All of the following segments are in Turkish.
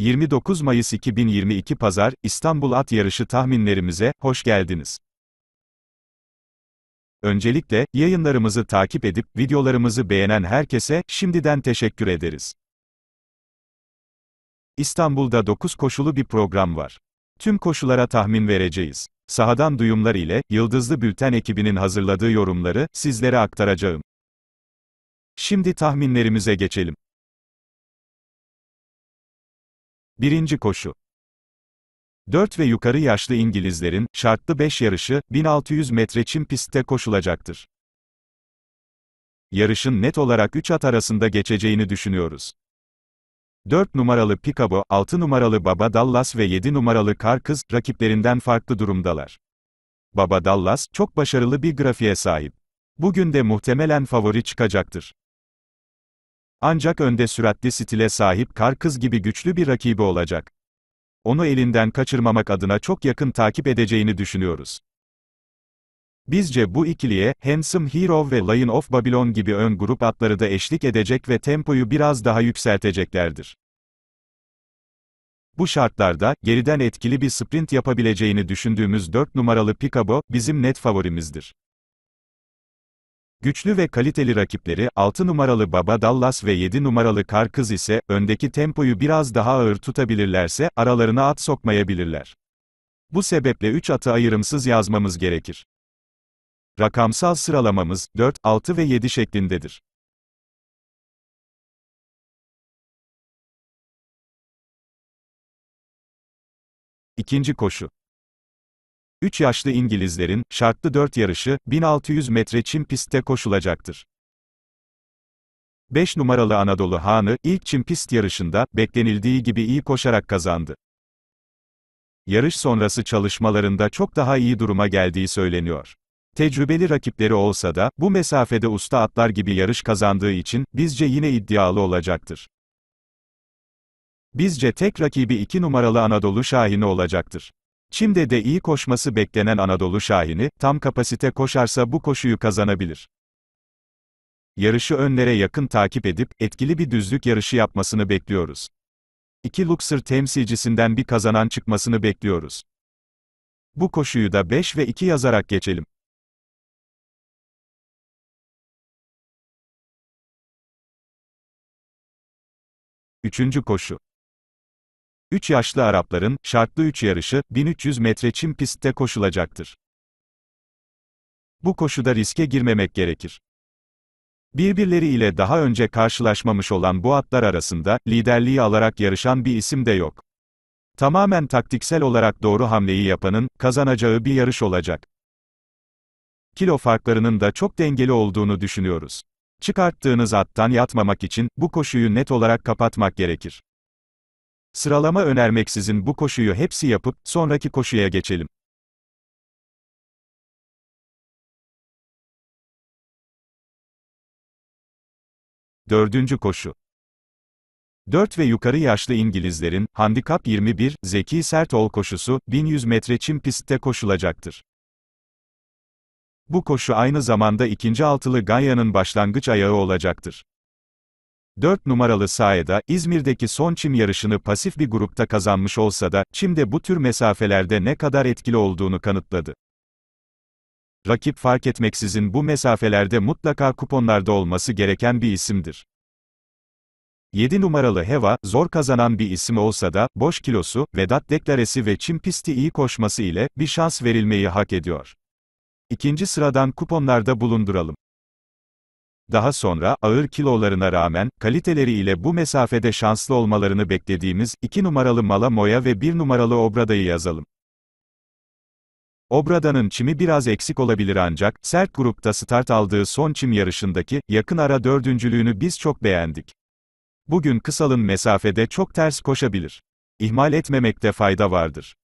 29 Mayıs 2022 Pazar, İstanbul At Yarışı tahminlerimize, hoş geldiniz. Öncelikle, yayınlarımızı takip edip, videolarımızı beğenen herkese, şimdiden teşekkür ederiz. İstanbul'da 9 koşulu bir program var. Tüm koşulara tahmin vereceğiz. Sahadan duyumlar ile, Yıldızlı Bülten ekibinin hazırladığı yorumları, sizlere aktaracağım. Şimdi tahminlerimize geçelim. Birinci koşu 4 ve yukarı yaşlı İngilizlerin, şartlı 5 yarışı, 1600 metre çim pistte koşulacaktır. Yarışın net olarak 3 at arasında geçeceğini düşünüyoruz. 4 numaralı Picabo, 6 numaralı Baba Dallas ve 7 numaralı Kar kız rakiplerinden farklı durumdalar. Baba Dallas, çok başarılı bir grafiğe sahip. Bugün de muhtemelen favori çıkacaktır. Ancak önde süratli stile sahip kar kız gibi güçlü bir rakibi olacak. Onu elinden kaçırmamak adına çok yakın takip edeceğini düşünüyoruz. Bizce bu ikiliye, Handsome Hero ve Lion of Babylon gibi ön grup atları da eşlik edecek ve tempoyu biraz daha yükselteceklerdir. Bu şartlarda, geriden etkili bir sprint yapabileceğini düşündüğümüz 4 numaralı Picabo, bizim net favorimizdir. Güçlü ve kaliteli rakipleri 6 numaralı Baba Dallas ve 7 numaralı Kar kız ise öndeki tempoyu biraz daha ağır tutabilirlerse aralarına at sokmayabilirler. Bu sebeple 3 atı ayrımsız yazmamız gerekir. Rakamsal sıralamamız 4, 6 ve 7 şeklindedir. İkinci koşu 3 yaşlı İngilizlerin, şartlı 4 yarışı, 1600 metre çim pistte koşulacaktır. 5 numaralı Anadolu Hanı, ilk çim pist yarışında, beklenildiği gibi iyi koşarak kazandı. Yarış sonrası çalışmalarında çok daha iyi duruma geldiği söyleniyor. Tecrübeli rakipleri olsa da, bu mesafede usta atlar gibi yarış kazandığı için, bizce yine iddialı olacaktır. Bizce tek rakibi 2 numaralı Anadolu Şahini olacaktır. Çim'de de iyi koşması beklenen Anadolu Şahini, tam kapasite koşarsa bu koşuyu kazanabilir. Yarışı önlere yakın takip edip, etkili bir düzlük yarışı yapmasını bekliyoruz. İki Luxor temsilcisinden bir kazanan çıkmasını bekliyoruz. Bu koşuyu da 5 ve 2 yazarak geçelim. Üçüncü koşu. 3 yaşlı Arapların, şartlı 3 yarışı, 1300 metre çim pistte koşulacaktır. Bu koşuda riske girmemek gerekir. Birbirleri ile daha önce karşılaşmamış olan bu atlar arasında, liderliği alarak yarışan bir isim de yok. Tamamen taktiksel olarak doğru hamleyi yapanın, kazanacağı bir yarış olacak. Kilo farklarının da çok dengeli olduğunu düşünüyoruz. Çıkarttığınız attan yatmamak için, bu koşuyu net olarak kapatmak gerekir. Sıralama önermeksizin bu koşuyu hepsi yapıp, sonraki koşuya geçelim. Dördüncü koşu. 4 ve yukarı yaşlı İngilizlerin, handikap 21, zeki sert ol koşusu, 1100 metre çim pistte koşulacaktır. Bu koşu aynı zamanda ikinci altılı Ganya'nın başlangıç ayağı olacaktır. 4 numaralı Saeda, İzmir'deki son çim yarışını pasif bir grupta kazanmış olsa da, çimde bu tür mesafelerde ne kadar etkili olduğunu kanıtladı. Rakip fark etmeksizin bu mesafelerde mutlaka kuponlarda olması gereken bir isimdir. 7 numaralı Heva, zor kazanan bir isim olsa da, boş kilosu, Vedat Deklaresi ve çim pisti iyi koşması ile, bir şans verilmeyi hak ediyor. İkinci sıradan kuponlarda bulunduralım. Daha sonra, ağır kilolarına rağmen, kaliteleriyle bu mesafede şanslı olmalarını beklediğimiz, 2 numaralı Mala Moya ve 1 numaralı Obrada'yı yazalım. Obrada'nın çimi biraz eksik olabilir ancak, sert grupta start aldığı son çim yarışındaki, yakın ara dördüncülüğünü biz çok beğendik. Bugün kısalın mesafede çok ters koşabilir. İhmal etmemekte fayda vardır.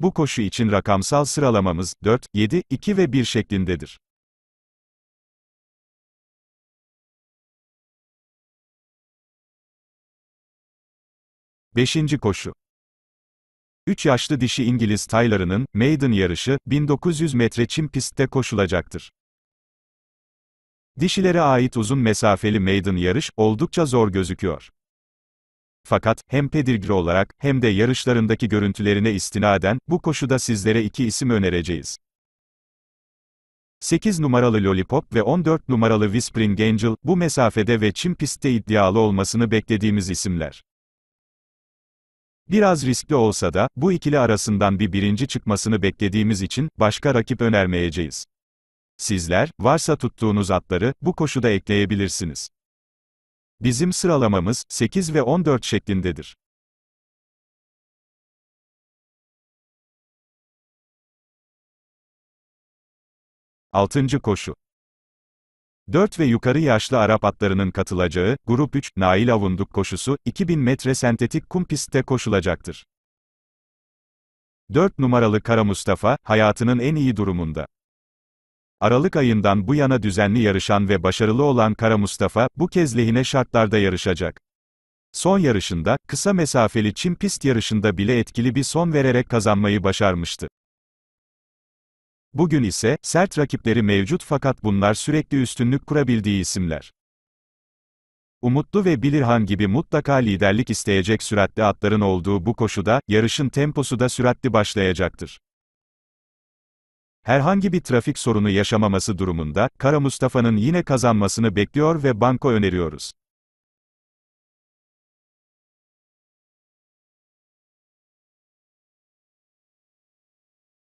Bu koşu için rakamsal sıralamamız, 4, 7, 2 ve 1 şeklindedir. Beşinci koşu. 3 yaşlı dişi İngiliz taylarının, Maiden yarışı, 1900 metre çim pistte koşulacaktır. Dişilere ait uzun mesafeli Maiden yarış, oldukça zor gözüküyor. Fakat, hem pedigri olarak, hem de yarışlarındaki görüntülerine istinaden, bu koşuda sizlere iki isim önereceğiz. 8 numaralı Lollipop ve 14 numaralı Whispering Angel, bu mesafede ve çim pistte iddialı olmasını beklediğimiz isimler. Biraz riskli olsa da, bu ikili arasından bir birinci çıkmasını beklediğimiz için, başka rakip önermeyeceğiz. Sizler, varsa tuttuğunuz atları, bu koşuda ekleyebilirsiniz. Bizim sıralamamız, 8 ve 14 şeklindedir. Altıncı koşu. 4 ve yukarı yaşlı Arap atlarının katılacağı, Grup 3, Nail Avunduk koşusu, 2000 metre sentetik kum pistte koşulacaktır. 4 numaralı Kara Mustafa, hayatının en iyi durumunda. Aralık ayından bu yana düzenli yarışan ve başarılı olan Kara Mustafa, bu kez lehine şartlarda yarışacak. Son yarışında, kısa mesafeli çim pist yarışında bile etkili bir son vererek kazanmayı başarmıştı. Bugün ise, sert rakipleri mevcut fakat bunlar sürekli üstünlük kurabildiği isimler. Umutlu ve Bilirhan gibi mutlaka liderlik isteyecek süratli atların olduğu bu koşuda, yarışın temposu da süratli başlayacaktır. Herhangi bir trafik sorunu yaşamaması durumunda, Kara Mustafa'nın yine kazanmasını bekliyor ve banko öneriyoruz.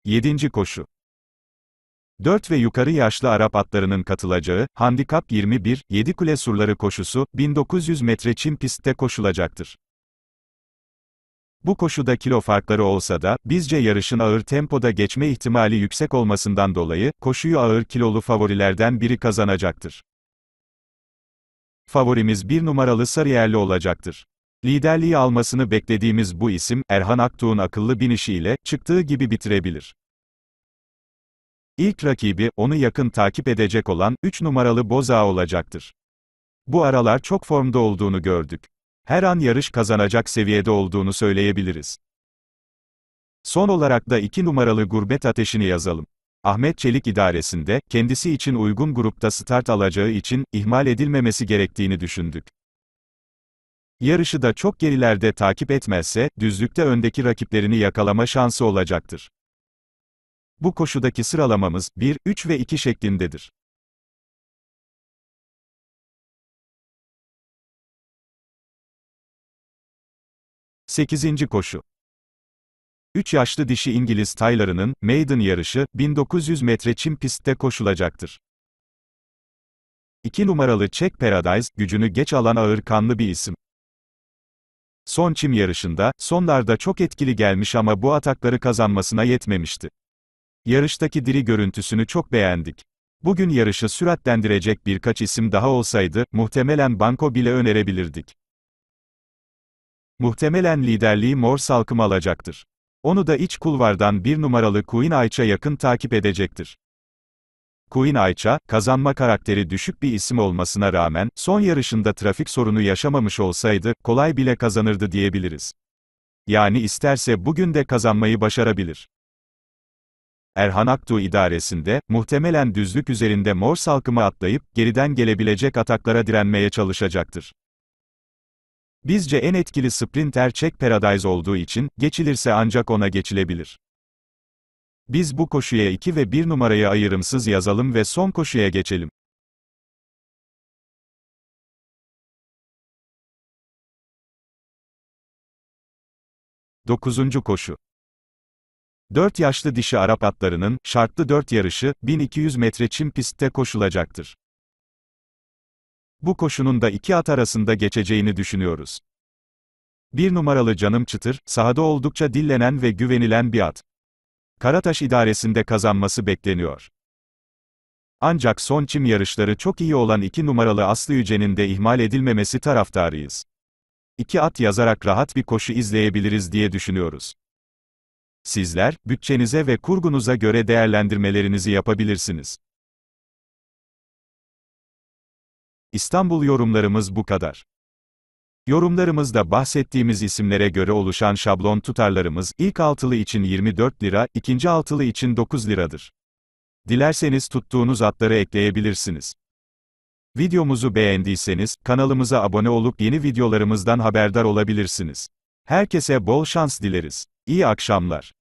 Yedinci koşu 4 ve yukarı yaşlı Arap atlarının katılacağı, Handikap 21, 7 kule surları koşusu, 1900 metre çim pistte koşulacaktır. Bu koşuda kilo farkları olsa da, bizce yarışın ağır tempoda geçme ihtimali yüksek olmasından dolayı, koşuyu ağır kilolu favorilerden biri kazanacaktır. Favorimiz bir numaralı Sarıyerli olacaktır. Liderliği almasını beklediğimiz bu isim, Erhan Aktuğ'un akıllı binişiyle, çıktığı gibi bitirebilir. İlk rakibi, onu yakın takip edecek olan, 3 numaralı Boza olacaktır. Bu aralar çok formda olduğunu gördük. Her an yarış kazanacak seviyede olduğunu söyleyebiliriz. Son olarak da 2 numaralı gurbet ateşini yazalım. Ahmet Çelik idaresinde, kendisi için uygun grupta start alacağı için, ihmal edilmemesi gerektiğini düşündük. Yarışı da çok gerilerde takip etmezse, düzlükte öndeki rakiplerini yakalama şansı olacaktır. Bu koşudaki sıralamamız 1, 3 ve 2 şeklindedir. Sekizinci koşu 3 yaşlı dişi İngiliz taylarının, Maiden yarışı, 1900 metre çim pistte koşulacaktır. 2 numaralı Czech Paradise, gücünü geç alan ağır kanlı bir isim. Son çim yarışında, sonlarda çok etkili gelmiş ama bu atakları kazanmasına yetmemişti. Yarıştaki diri görüntüsünü çok beğendik. Bugün yarışı süratlendirecek birkaç isim daha olsaydı, muhtemelen Banco bile önerebilirdik. Muhtemelen liderliği mor salkım alacaktır. Onu da iç kulvardan bir numaralı Queen Ayça yakın takip edecektir. Queen Ayça, kazanma karakteri düşük bir isim olmasına rağmen, son yarışında trafik sorunu yaşamamış olsaydı, kolay bile kazanırdı diyebiliriz. Yani isterse bugün de kazanmayı başarabilir. Erhan Aktu idaresinde, muhtemelen düzlük üzerinde mor salkımı atlayıp, geriden gelebilecek ataklara direnmeye çalışacaktır. Bizce en etkili sprinter Czech Paradise olduğu için, geçilirse ancak ona geçilebilir. Biz bu koşuya 2 ve 1 numarayı ayırımsız yazalım ve son koşuya geçelim. Dokuzuncu koşu 4 yaşlı dişi Arap atlarının, şartlı 4 yarışı, 1200 metre çim pistte koşulacaktır. Bu koşunun da iki at arasında geçeceğini düşünüyoruz. Bir numaralı Canım Çıtır, sahada oldukça dillenen ve güvenilen bir at. Karataş idaresinde kazanması bekleniyor. Ancak son çim yarışları çok iyi olan iki numaralı Aslı Yüce'nin de ihmal edilmemesi taraftarıyız. İki at yazarak rahat bir koşu izleyebiliriz diye düşünüyoruz. Sizler, bütçenize ve kurgunuza göre değerlendirmelerinizi yapabilirsiniz. İstanbul yorumlarımız bu kadar. Yorumlarımızda bahsettiğimiz isimlere göre oluşan şablon tutarlarımız, ilk altılı için 24 lira, ikinci altılı için 9 liradır. Dilerseniz tuttuğunuz atları ekleyebilirsiniz. Videomuzu beğendiyseniz, kanalımıza abone olup yeni videolarımızdan haberdar olabilirsiniz. Herkese bol şans dileriz. İyi akşamlar.